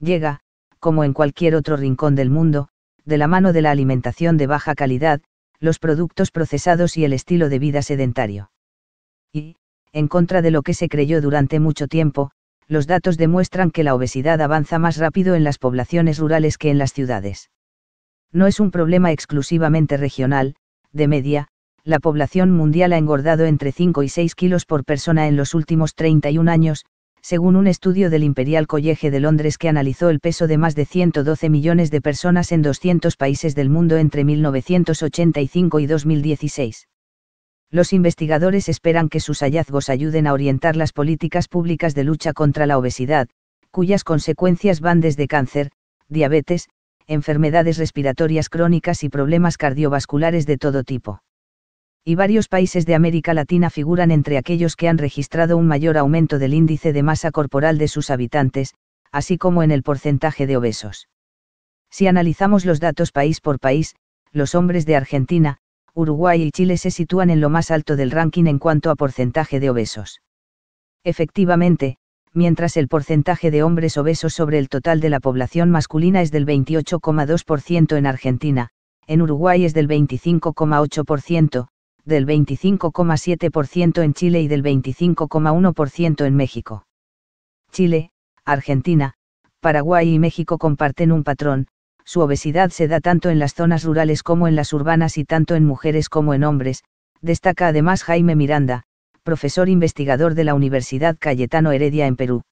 llega, como en cualquier otro rincón del mundo, de la mano de la alimentación de baja calidad, los productos procesados y el estilo de vida sedentario. Y, en contra de lo que se creyó durante mucho tiempo, los datos demuestran que la obesidad avanza más rápido en las poblaciones rurales que en las ciudades. No es un problema exclusivamente regional, de media, la población mundial ha engordado entre 5 y 6 kilos por persona en los últimos 31 años, según un estudio del Imperial College de Londres que analizó el peso de más de 112 millones de personas en 200 países del mundo entre 1985 y 2016. Los investigadores esperan que sus hallazgos ayuden a orientar las políticas públicas de lucha contra la obesidad, cuyas consecuencias van desde cáncer, diabetes, enfermedades respiratorias crónicas y problemas cardiovasculares de todo tipo y varios países de América Latina figuran entre aquellos que han registrado un mayor aumento del índice de masa corporal de sus habitantes, así como en el porcentaje de obesos. Si analizamos los datos país por país, los hombres de Argentina, Uruguay y Chile se sitúan en lo más alto del ranking en cuanto a porcentaje de obesos. Efectivamente, mientras el porcentaje de hombres obesos sobre el total de la población masculina es del 28,2% en Argentina, en Uruguay es del 25,8%, del 25,7% en Chile y del 25,1% en México. Chile, Argentina, Paraguay y México comparten un patrón, su obesidad se da tanto en las zonas rurales como en las urbanas y tanto en mujeres como en hombres, destaca además Jaime Miranda, profesor investigador de la Universidad Cayetano Heredia en Perú.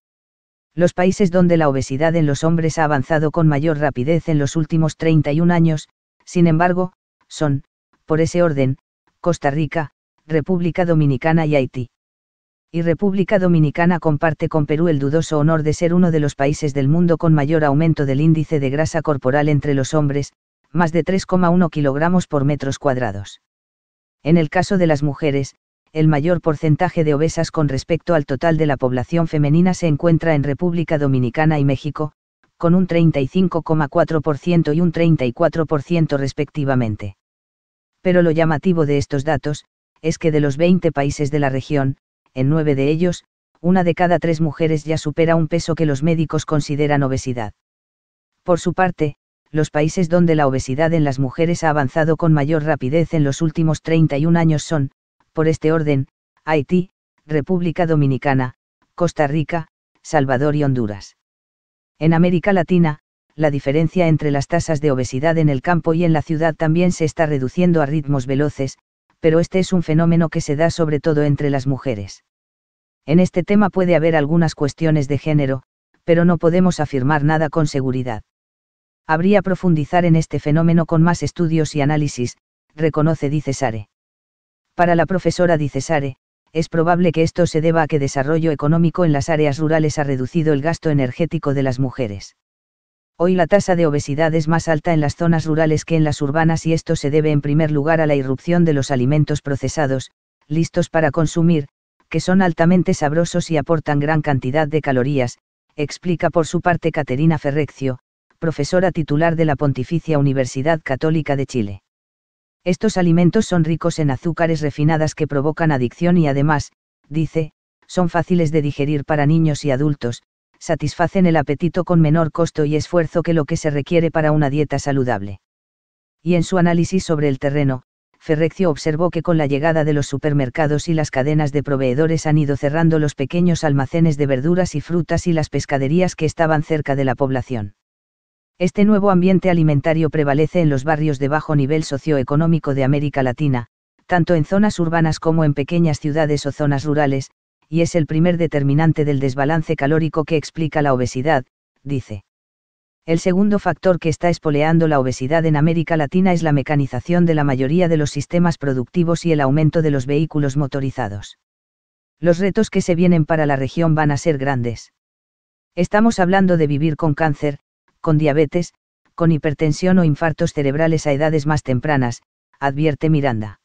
Los países donde la obesidad en los hombres ha avanzado con mayor rapidez en los últimos 31 años, sin embargo, son, por ese orden, Costa Rica, República Dominicana y Haití. Y República Dominicana comparte con Perú el dudoso honor de ser uno de los países del mundo con mayor aumento del índice de grasa corporal entre los hombres, más de 3,1 kilogramos por metros cuadrados. En el caso de las mujeres, el mayor porcentaje de obesas con respecto al total de la población femenina se encuentra en República Dominicana y México, con un 35,4% y un 34% respectivamente pero lo llamativo de estos datos, es que de los 20 países de la región, en nueve de ellos, una de cada tres mujeres ya supera un peso que los médicos consideran obesidad. Por su parte, los países donde la obesidad en las mujeres ha avanzado con mayor rapidez en los últimos 31 años son, por este orden, Haití, República Dominicana, Costa Rica, Salvador y Honduras. En América Latina, la diferencia entre las tasas de obesidad en el campo y en la ciudad también se está reduciendo a ritmos veloces, pero este es un fenómeno que se da sobre todo entre las mujeres. En este tema puede haber algunas cuestiones de género, pero no podemos afirmar nada con seguridad. Habría profundizar en este fenómeno con más estudios y análisis, reconoce Dicesare. Para la profesora Di es probable que esto se deba a que desarrollo económico en las áreas rurales ha reducido el gasto energético de las mujeres. Hoy la tasa de obesidad es más alta en las zonas rurales que en las urbanas y esto se debe en primer lugar a la irrupción de los alimentos procesados, listos para consumir, que son altamente sabrosos y aportan gran cantidad de calorías, explica por su parte Caterina Ferreccio, profesora titular de la Pontificia Universidad Católica de Chile. Estos alimentos son ricos en azúcares refinadas que provocan adicción y además, dice, son fáciles de digerir para niños y adultos, satisfacen el apetito con menor costo y esfuerzo que lo que se requiere para una dieta saludable. Y en su análisis sobre el terreno, Ferreccio observó que con la llegada de los supermercados y las cadenas de proveedores han ido cerrando los pequeños almacenes de verduras y frutas y las pescaderías que estaban cerca de la población. Este nuevo ambiente alimentario prevalece en los barrios de bajo nivel socioeconómico de América Latina, tanto en zonas urbanas como en pequeñas ciudades o zonas rurales, y es el primer determinante del desbalance calórico que explica la obesidad, dice. El segundo factor que está espoleando la obesidad en América Latina es la mecanización de la mayoría de los sistemas productivos y el aumento de los vehículos motorizados. Los retos que se vienen para la región van a ser grandes. Estamos hablando de vivir con cáncer, con diabetes, con hipertensión o infartos cerebrales a edades más tempranas, advierte Miranda.